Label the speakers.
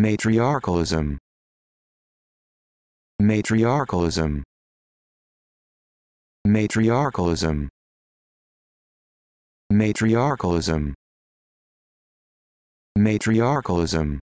Speaker 1: Matriarchalism. Matriarchalism. Matriarchalism. Matriarchalism. Matriarchalism.